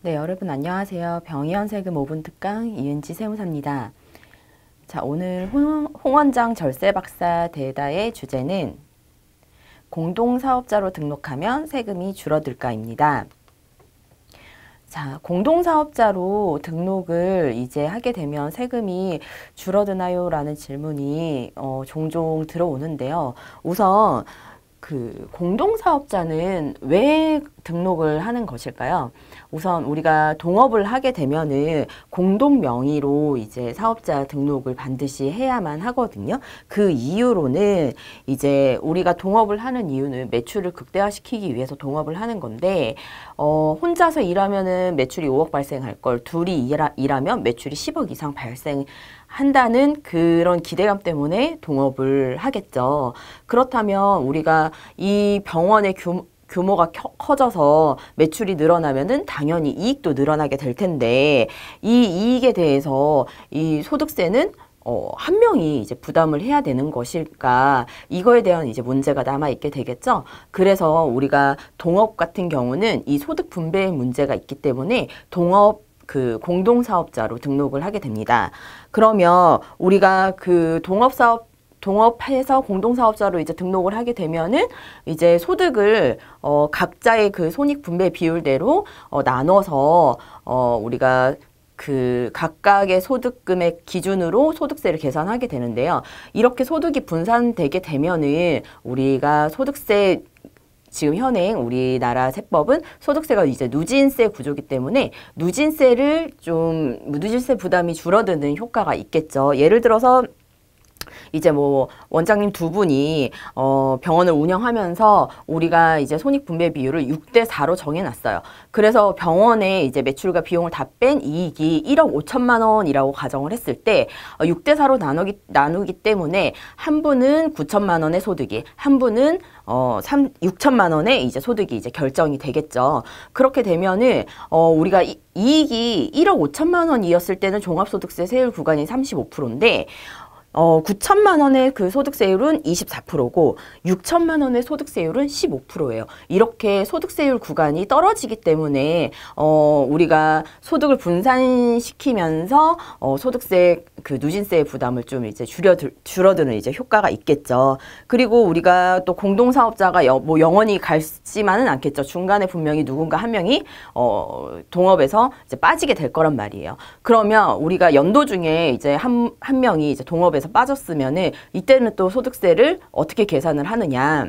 네, 여러분 안녕하세요. 병의원 세금 5분 특강 이은지 세무사입니다. 자, 오늘 홍, 원장 절세 박사 대다의 주제는 공동사업자로 등록하면 세금이 줄어들까입니다. 자, 공동사업자로 등록을 이제 하게 되면 세금이 줄어드나요? 라는 질문이 어, 종종 들어오는데요. 우선 그 공동사업자는 왜 등록을 하는 것일까요? 우선 우리가 동업을 하게 되면은 공동 명의로 이제 사업자 등록을 반드시 해야만 하거든요. 그 이유로는 이제 우리가 동업을 하는 이유는 매출을 극대화시키기 위해서 동업을 하는 건데 어 혼자서 일하면은 매출이 5억 발생할 걸 둘이 일하, 면 매출이 10억 이상 발생한다는 그런 기대감 때문에 동업을 하겠죠. 그렇다면 우리가 이 병원의 규모 규모가 커져서 매출이 늘어나면은 당연히 이익도 늘어나게 될 텐데 이 이익에 대해서 이 소득세는 어, 한 명이 이제 부담을 해야 되는 것일까 이거에 대한 이제 문제가 남아 있게 되겠죠. 그래서 우리가 동업 같은 경우는 이 소득 분배의 문제가 있기 때문에 동업 그 공동사업자로 등록을 하게 됩니다. 그러면 우리가 그 동업사업 동업해서 공동사업자로 이제 등록을 하게 되면은 이제 소득을 어, 각자의 그 손익 분배 비율대로 어, 나눠서 어, 우리가 그 각각의 소득 금액 기준으로 소득세를 계산하게 되는데요. 이렇게 소득이 분산되게 되면은 우리가 소득세 지금 현행 우리나라 세법은 소득세가 이제 누진세 구조기 때문에 누진세를 좀 누진세 부담이 줄어드는 효과가 있겠죠. 예를 들어서 이제 뭐 원장님 두 분이 어 병원을 운영하면서 우리가 이제 손익 분배 비율을 6대 4로 정해놨어요. 그래서 병원에 이제 매출과 비용을 다 뺀 이익이 1억 5천만 원이라고 가정을 했을 때어 6대 4로 나누기 나누기 때문에 한 분은 9천만 원의 소득이 한 분은 어 3, 6천만 원의 이제 소득이 이제 결정이 되겠죠. 그렇게 되면은 어 우리가 이, 이익이 1억 5천만 원이었을 때는 종합소득세 세율 구간이 35%인데 어, 9천만 원의 그 소득세율은 24%고 6천만 원의 소득세율은 15%예요. 이렇게 소득세율 구간이 떨어지기 때문에 어, 우리가 소득을 분산시키면서 어, 소득세 그누진세 부담을 좀 이제 줄여 들 줄어드는 이제 효과가 있겠죠. 그리고 우리가 또 공동 사업자가 여, 뭐 영원히 갈지만은 않겠죠. 중간에 분명히 누군가 한 명이 어, 동업에서 이제 빠지게 될 거란 말이에요. 그러면 우리가 연도 중에 이제 한 한 명이 이제 동업에 기업에서 빠졌으면은 이때는 또 소득세를 어떻게 계산을 하느냐.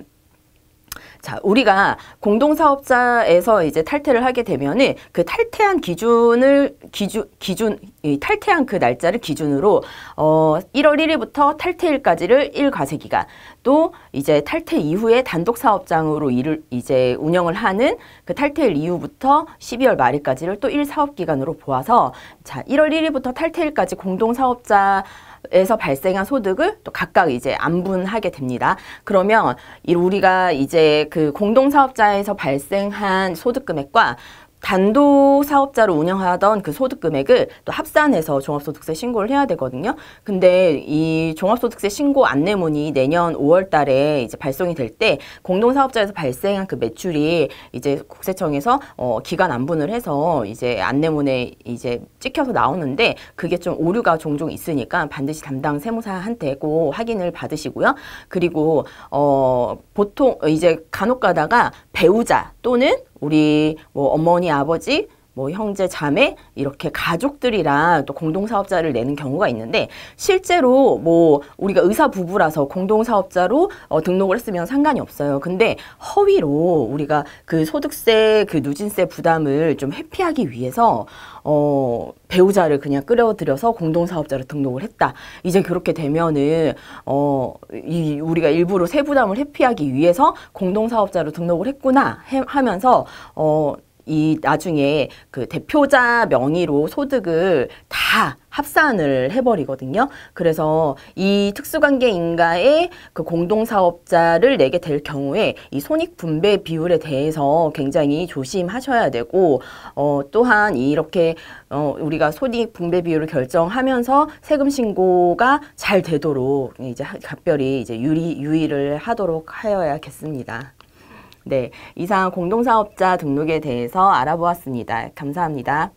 자, 우리가 공동사업자에서 이제 탈퇴를 하게 되면은 그 탈퇴한 기준을 기준 기준 탈퇴한 그 날짜를 기준으로 어 1월 1일부터 탈퇴일까지를 일과세기간 또 이제 탈퇴 이후에 단독 사업장으로 일을 이제 운영을 하는 그 탈퇴일 이후부터 12월 말일까지를 또 일사업기간으로 보아서 자, 1월 1일부터 탈퇴일까지 공동사업자 에서 발생한 소득을 또 각각 이제 안분하게 됩니다. 그러면 우리가 이제 그 공동사업자에서 발생한 소득 금액과 단도 사업자로 운영하던 그 소득 금액을 또 합산해서 종합소득세 신고를 해야 되거든요. 근데 이 종합소득세 신고 안내문이 내년 5월 달에 이제 발송이 될 때 공동사업자에서 발생한 그 매출이 이제 국세청에서 어, 기간 안분을 해서 이제 안내문에 이제 찍혀서 나오는데 그게 좀 오류가 종종 있으니까 반드시 담당 세무사한테 고 확인을 받으시고요. 그리고 어 보통 이제 간혹 가다가 배우자 또는 우리 뭐 어머니 아버지 뭐 형제, 자매 이렇게 가족들이랑 또 공동사업자를 내는 경우가 있는데 실제로 뭐 우리가 의사 부부라서 공동사업자로 어, 등록을 했으면 상관이 없어요. 근데 허위로 우리가 그 소득세, 그 누진세 부담을 좀 회피하기 위해서 어, 배우자를 그냥 끌어들여서 공동사업자로 등록을 했다. 이제 그렇게 되면은 어, 이 우리가 일부러 세부담을 회피하기 위해서 공동사업자로 등록을 했구나 해, 하면서 어, 이 나중에 그 대표자 명의로 소득을 다 합산을 해버리거든요. 그래서 이 특수관계인가의 그 공동사업자를 내게 될 경우에 이 손익분배 비율에 대해서 굉장히 조심하셔야 되고, 어, 또한 이렇게, 어, 우리가 손익분배 비율을 결정하면서 세금 신고가 잘 되도록 이제 각별히 이제 유리, 유의를 하도록 하여야겠습니다. 네, 이상 공동사업자 등록에 대해서 알아보았습니다. 감사합니다.